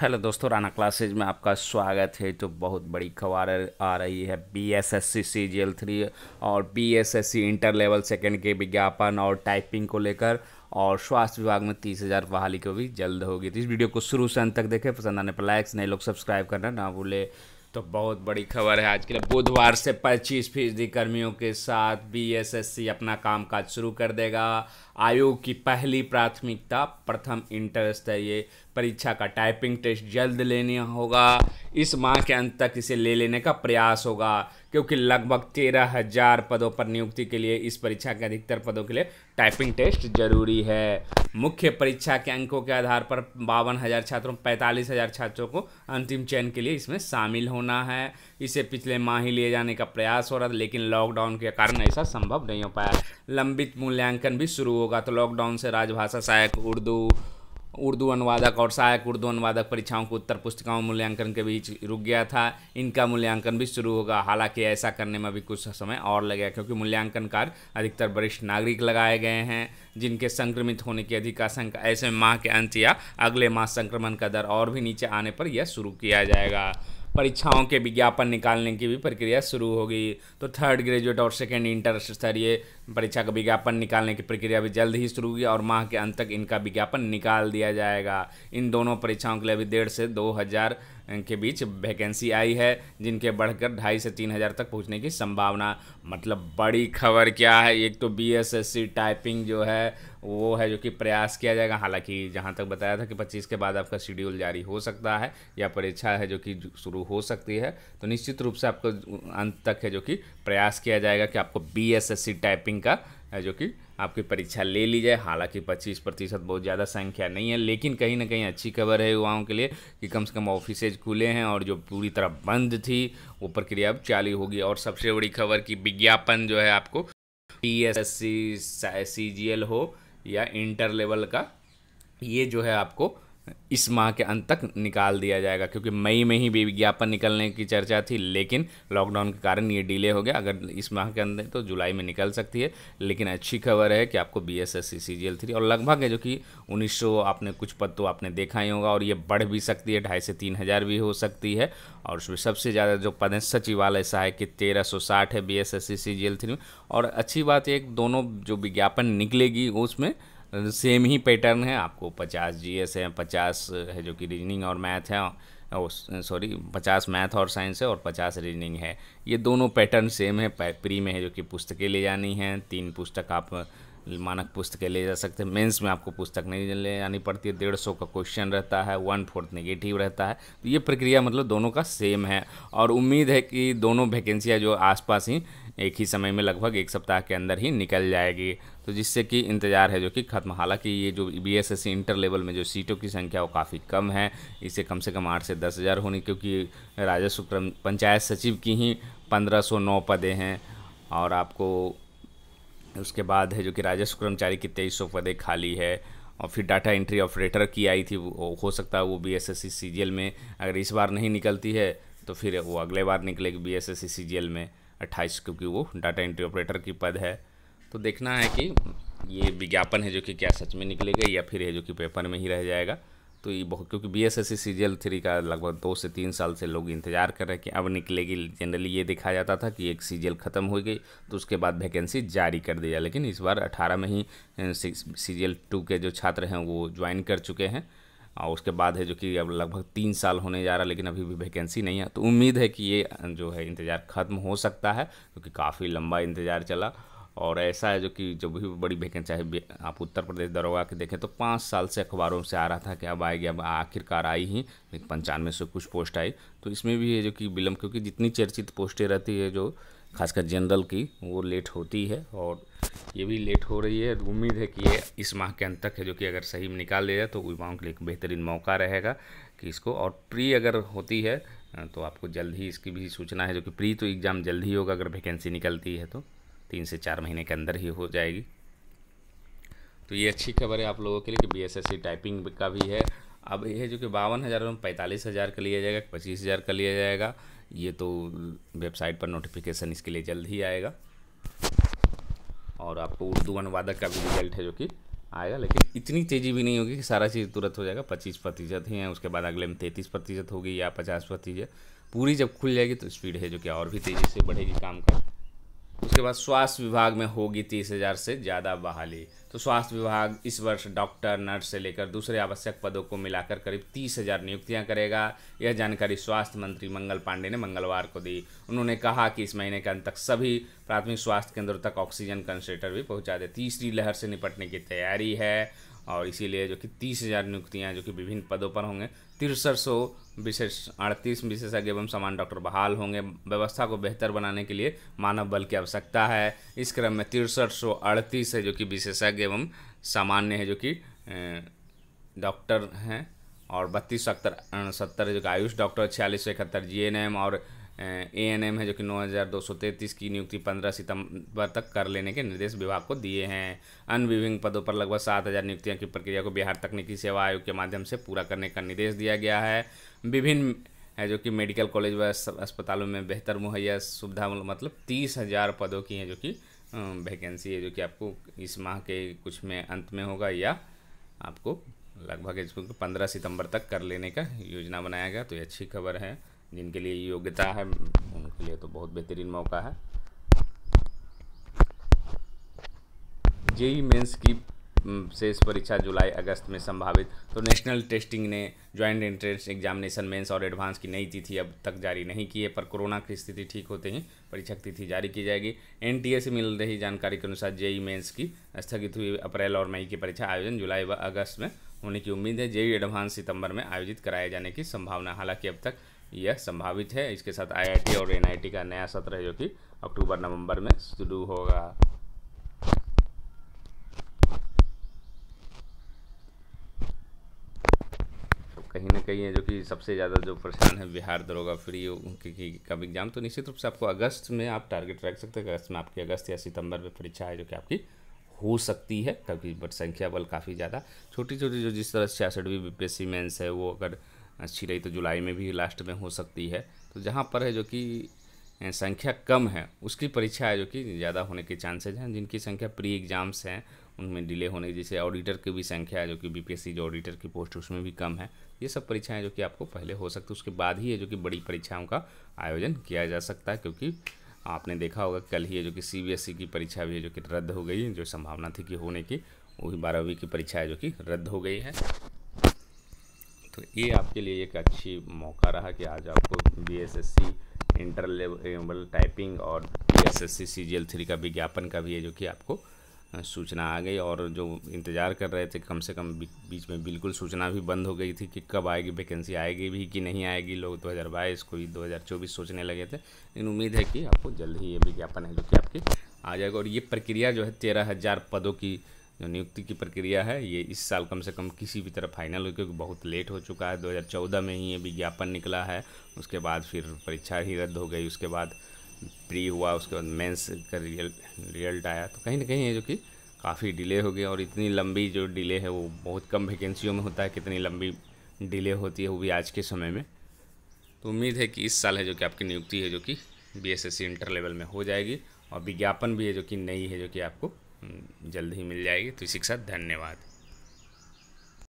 hello दोस्तों Rana classes में आपका स्वागत है तो बहुत बड़ी खबर आ रही है B S S C C G L three और B S S C inter level second के विज्ञापन और टाइपिंग को लेकर और स्वास्थ्य विभाग में तीस हज़ार बहाली को भी जल्द होगी तो इस वीडियो को शुरू से अंत तक देखें पसंद आने पर लाइक्स नए लोग सब्सक्राइब करना ना भूले तो बहुत बड़ी खबर है आज के लिए बुधवार से पच्चीस फीसदी कर्मियों के साथ सी अपना काम काज शुरू कर देगा आयोग की पहली प्राथमिकता प्रथम इंटर स्तरीय परीक्षा का टाइपिंग टेस्ट जल्द लेने होगा इस माह के अंत तक इसे ले लेने का प्रयास होगा क्योंकि लगभग तेरह हजार पदों पर नियुक्ति के लिए इस परीक्षा के अधिकतर पदों के लिए टाइपिंग टेस्ट जरूरी है मुख्य परीक्षा के अंकों के आधार पर बावन हजार छात्रों पैंतालीस हजार छात्रों को अंतिम चयन के लिए इसमें शामिल होना है इसे पिछले माह ही लिए जाने का प्रयास हो रहा था लेकिन लॉकडाउन के कारण ऐसा संभव नहीं हो पाया लंबित मूल्यांकन भी शुरू होगा तो लॉकडाउन से राजभाषा सहायक उर्दू उर्दू अनुवादक और सहायक उर्दू अनुवादक परीक्षाओं को उत्तर पुस्तिकाओं मूल्यांकन के बीच रुक गया था इनका मूल्यांकन भी शुरू होगा हालांकि ऐसा करने में भी कुछ समय और लगेगा क्योंकि मूल्यांकन कार्य अधिकतर वरिष्ठ नागरिक लगाए गए हैं जिनके संक्रमित होने की अधिक आशंका ऐसे माह के अंत या अगले माह संक्रमण का दर और भी नीचे आने पर यह शुरू किया जाएगा परीक्षाओं के विज्ञापन निकालने की भी प्रक्रिया शुरू होगी तो थर्ड ग्रेजुएट और सेकेंड इंटर स्तरीय परीक्षा का विज्ञापन निकालने की प्रक्रिया भी जल्द ही शुरू हुई और माह के अंत तक इनका विज्ञापन निकाल दिया जाएगा इन दोनों परीक्षाओं के लिए अभी डेढ़ से दो हज़ार के बीच वैकेंसी आई है जिनके बढ़कर ढाई से तीन हज़ार तक पहुंचने की संभावना मतलब बड़ी खबर क्या है एक तो बीएसएससी टाइपिंग जो है वो है जो कि प्रयास किया जाएगा हालांकि जहां तक बताया था कि 25 के बाद आपका शेड्यूल जारी हो सकता है या परीक्षा है जो कि शुरू हो सकती है तो निश्चित रूप से आपको अंत तक है जो कि प्रयास किया जाएगा कि आपको B S S C typing का जो कि आपकी परीक्षा ले ली जाए हालांकि 25 प्रतिशत बहुत ज़्यादा संख्या नहीं है लेकिन कहीं ना कहीं अच्छी खबर है युवाओं के लिए कि कम से कम ऑफिसेज खुले हैं और जो पूरी तरह बंद थी वो प्रक्रिया अब चालू होगी और सबसे बड़ी खबर कि विज्ञापन जो है आपको P S S C C G L हो या इंटर लेवल का ये जो है आपको इस माह के अंत तक निकाल दिया जाएगा क्योंकि मई में ही विज्ञापन निकलने की चर्चा थी लेकिन लॉकडाउन के कारण ये डिले हो गया अगर इस माह के अंदर तो जुलाई में निकल सकती है लेकिन अच्छी खबर है कि आपको B S S C C G L three और लगभग है जो कि उन्नीस सौ आपने कुछ पद तो आपने देखा ही होगा और ये बढ़ भी सकती है ढाई से तीन हज़ार भी हो सकती है और उसमें सबसे ज़्यादा जो पद हैं सचिवालय सहायक के तेरह सौ साठ है B S S C C G L three में और अच्छी बात एक दोनों जो विज्ञापन निकलेगी उसमें सेम मतलब ही पैटर्न है आपको पचास एस है पचास है जो कि रीजनिंग और मैथ है सॉरी पचास मैथ और साइंस है और पचास रीजनिंग है ये दोनों पैटर्न सेम है प्री में है जो कि पुस्तकें ले जानी हैं तीन पुस्तक आप मानक पुस्तकें ले जा सकते हैं मेंस में आपको पुस्तक नहीं ले जानी पड़ती है डेढ़ सौ का क्वेश्चन रहता है वन फोर्थ नेगेटिव रहता है तो ये प्रक्रिया मतलब दोनों का सेम है और उम्मीद है कि दोनों वैकेंसियाँ जो आसपास ही एक ही समय में लगभग एक सप्ताह के अंदर ही निकल जाएगी तो जिससे कि इंतज़ार है जो कि ख़त्म हालांकि ये जो B S S inter level में जो सीटों की संख्या वो काफ़ी कम है इसे कम से कम आठ से दस हज़ार होनी क्योंकि राजस्व क्रम पंचायत सचिव की ही पंद्रह सौ नौ पदे हैं और आपको उसके बाद है जो कि राजस्व कर्मचारी की तेईस सौ पदे खाली है और फिर डाटा एंट्री ऑपरेटर की आई थी हो सकता है वो B S S C C G L में अगर इस बार नहीं निकलती है तो फिर वो अगले बार निकलेगी B S S C C G L में अट्ठाईस क्योंकि वो डाटा एंट्री ऑपरेटर की पद है तो देखना है कि ये विज्ञापन है जो कि क्या सच में निकलेगा या फिर है जो कि पेपर में ही रह जाएगा तो ये बहुत क्योंकि B S S C CGL three का लगभग दो से तीन साल से लोग इंतजार कर रहे हैं कि अब निकलेगी जनरली ये देखा जाता था कि एक सीजियल ख़त्म हो गई तो उसके बाद वैकेंसी जारी कर दी जाए लेकिन इस बार अठारह में ही सीजियल टू के जो छात्र हैं वो ज्वाइन कर चुके हैं और उसके बाद है जो कि अब लगभग तीन साल होने जा रहा है लेकिन अभी भी वैकेंसी नहीं है तो उम्मीद है कि ये जो है इंतज़ार ख़त्म हो सकता है क्योंकि काफ़ी लंबा इंतज़ार चला और ऐसा है जो कि जब भी बड़ी वैकेंसी चाहे आप उत्तर प्रदेश दरोगा के देखें तो पाँच साल से अखबारों से आ रहा था कि अब आएगी अब आखिरकार आई ही लेकिन पंचानवे से कुछ पोस्ट आई तो इसमें भी है जो कि विलम्ब क्योंकि जितनी चर्चित पोस्टें रहती है जो खासकर जनरल की वो लेट होती है और ये भी लेट हो रही है उम्मीद है कि ये इस माह के अंत तक है जो कि अगर सही में निकाल लिया तो युवाओं के लिए एक बेहतरीन मौका रहेगा कि इसको और प्री अगर होती है तो आपको जल्द ही इसकी भी सूचना है जो कि प्री तो एग्ज़ाम जल्द ही होगा अगर वैकेंसी निकलती है तो तीन से चार महीने के अंदर ही हो जाएगी तो ये अच्छी खबर है आप लोगों के लिए कि बी टाइपिंग का भी है अब यह जो कि बावन हज़ार में पैंतालीस हज़ार का लिया जाएगा पच्चीस हज़ार का लिया जाएगा ये तो वेबसाइट पर नोटिफिकेशन इसके लिए जल्द ही आएगा और आपको उर्दू अनुवादक का भी रिजल्ट है जो कि आएगा लेकिन इतनी तेज़ी भी नहीं होगी कि सारा चीज़ तुरंत हो जाएगा पच्चीस प्रतिशत ही है उसके बाद अगले में तैंतीस प्रतिशत होगी या पचास प्रतिशत पूरी जब खुल जाएगी तो स्पीड है जो कि और भी तेज़ी से बढ़ेगी काम का उसके बाद स्वास्थ्य विभाग में होगी तीस हज़ार से ज़्यादा बहाली तो स्वास्थ्य विभाग इस वर्ष डॉक्टर नर्स से लेकर दूसरे आवश्यक पदों को मिलाकर करीब तीस हज़ार नियुक्तियां करेगा यह जानकारी स्वास्थ्य मंत्री मंगल पांडे ने मंगलवार को दी उन्होंने कहा कि इस महीने के अंत तक सभी प्राथमिक स्वास्थ्य केंद्रों तक ऑक्सीजन कंसेंट्रेटर भी पहुँचा दे तीसरी लहर से निपटने की तैयारी है और इसीलिए जो कि तीस हज़ार नियुक्तियाँ जो कि विभिन्न पदों पर होंगे तिरसठ सौ विशेष अड़तीस विशेषज्ञ एवं समान डॉक्टर बहाल होंगे व्यवस्था को बेहतर बनाने के लिए मानव बल की आवश्यकता है इस क्रम में तिरसठ सौ अड़तीस है जो कि विशेषज्ञ एवं सामान्य है जो कि डॉक्टर हैं और बत्तीस सत्तर सत्तर जो कि आयुष डॉक्टर छियालीस सौ इकहत्तर जी एन एम और ए एन एम है जो कि 9,233 की नियुक्ति 15 सितंबर तक कर लेने के निर्देश विभाग को दिए हैं अन्य विभिन्न पदों पर लगभग 7,000 नियुक्तियां की प्रक्रिया को बिहार तकनीकी सेवा आयोग के माध्यम से पूरा करने का निर्देश दिया गया है विभिन्न है जो कि मेडिकल कॉलेज व अस्पतालों में बेहतर मुहैया सुविधा मतलब तीस हज़ार पदों की हैं जो कि वैकेंसी है जो कि आपको इस माह के कुछ में अंत में होगा या आपको लगभग इसको पंद्रह सितंबर तक कर लेने का योजना बनाया गया तो ये अच्छी खबर है जिनके लिए योग्यता है उनके लिए तो बहुत बेहतरीन मौका है जेई मेंस की शेष परीक्षा जुलाई अगस्त में संभावित तो नेशनल टेस्टिंग ने ज्वाइंट एंट्रेंस एग्जामिनेशन मेंस और एडवांस की नई तिथि अब तक जारी नहीं की है पर कोरोना की स्थिति ठीक होते ही परीक्षा तिथि जारी की जाएगी एनटीए से मिल रही जानकारी के अनुसार जेई मेंस की स्थगित हुई अप्रैल और मई की परीक्षा आयोजन जुलाई व अगस्त में होने की उम्मीद है जेई एडवांस सितंबर में आयोजित कराए जाने की संभावना हालांकि अब तक यह संभावित है इसके साथ आईआईटी और एनआईटी का नया सत्र है जो कि अक्टूबर नवंबर में शुरू होगा तो कहीं ना कहीं है जो कि सबसे ज़्यादा जो परेशान है बिहार दरोगा फ्री क्योंकि कब एग्ज़ाम तो निश्चित रूप से आपको अगस्त में आप टारगेट रख सकते हैं अगस्त में आपकी अगस्त या सितंबर में परीक्षा है जो कि आपकी हो सकती है क्योंकि बट संख्या बल काफ़ी ज़्यादा छोटी छोटी जो जिस तरह छियासठवीं B P S C mains है वो अगर अच्छी रही तो जुलाई में भी लास्ट में हो सकती है तो जहाँ पर है जो कि संख्या कम है उसकी परीक्षा है जो कि ज़्यादा होने के चांसेज हैं जिनकी संख्या प्री एग्ज़ाम्स हैं उनमें डिले होने जैसे ऑडिटर की भी संख्या है जो कि बीपीएससी जो ऑडिटर की पोस्ट उसमें भी कम है ये सब परीक्षाएं जो कि आपको पहले हो सकती है उसके बाद ही है जो कि बड़ी परीक्षाओं का आयोजन किया जा सकता है क्योंकि आपने देखा होगा कल ही है जो कि सी e की परीक्षा भी है जो कि रद्द हो गई जो संभावना थी कि होने की वही बारहवीं की परीक्षा है जो कि रद्द हो गई है तो ये आपके लिए एक अच्छी मौका रहा कि आज आपको B S S C inter level typing और B S S C C G L three का विज्ञापन का भी है जो कि आपको सूचना आ गई और जो इंतज़ार कर रहे थे कम से कम बीच में बिल्कुल सूचना भी बंद हो गई थी कि कब आएगी वैकेंसी आएगी भी कि नहीं आएगी लोग 2022 कोई 2024 सोचने लगे थे लेकिन उम्मीद है कि आपको जल्द ही ये विज्ञापन है जो कि आपकी आ जाएगा और ये प्रक्रिया जो है तेरह हज़ार पदों की जो नियुक्ति की प्रक्रिया है ये इस साल कम से कम किसी भी तरह फाइनल हो क्योंकि बहुत लेट हो चुका है 2014 में ही ये विज्ञापन निकला है उसके बाद फिर परीक्षा ही रद्द हो गई उसके बाद प्री हुआ उसके बाद मेंस का रियल रिजल्ट आया तो कहीं ना कहीं है जो कि काफ़ी डिले हो गया और इतनी लंबी जो डिले है वो बहुत कम वैकेंसियों में होता है कितनी लंबी डिले होती है वो भी आज के समय में तो उम्मीद है कि इस साल है जो कि आपकी नियुक्ति है जो कि बी एस इंटर लेवल में हो जाएगी और विज्ञापन भी है जो कि नई है जो कि आपको जल्द ही मिल जाएगी तो इसी के साथ धन्यवाद